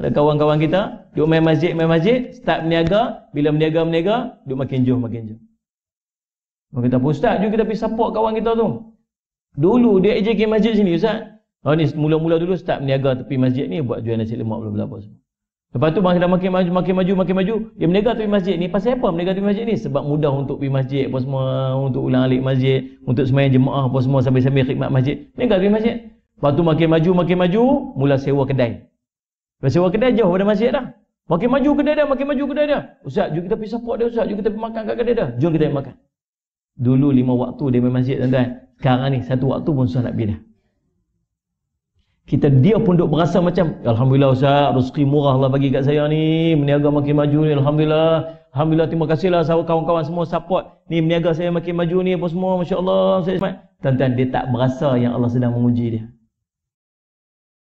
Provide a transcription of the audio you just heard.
Ada kawan-kawan kita, duduk main masjid, main masjid, start berniaga, bila berniaga, berniaga, duduk makin jauh, makin jauh. Maka kita pun, Ustaz, jom kita pergi support kawan kita tu. Dulu dia ajak ke masjid sini, Ustaz. Oh ni, mula-mula dulu start berniaga tepi masjid ni, buat jual nasi lemak, bla bla apa semua. Lepas tu, makin, makin maju, makin maju, makin maju, dia berniaga tepi masjid ni. Pasal apa berniaga tepi masjid ni? Sebab mudah untuk pergi masjid apa semua, untuk ulang alik masjid, untuk semayang jemaah apa semua, sambil-sambil khidmat masjid. Berniaga tepi masjid. Lepas tu, makin maju, makin maju, mula sewa kedai. Sebab kedai jauh pada masjid dah. Makin maju kedai dia, makin maju kedai dia. Ustaz, jom kita pergi support dia Ustaz. Jom kita pergi makan kat kedai dia. Jom kita pergi makan. Dulu lima waktu dia pergi masjid tuan-tuan. Sekarang ni satu waktu pun Ustaz nak pergi dah. Kita dia pun duk berasa macam, Alhamdulillah Ustaz, rezeki murah lah bagi kat saya ni. Meniaga makin maju ni, Alhamdulillah. Alhamdulillah, terima kasih lah sahabat kawan-kawan semua support. Ni meniaga saya makin maju ni apa semua, Masya Allah. Tuan-tuan, dia tak berasa yang Allah sedang menguji dia.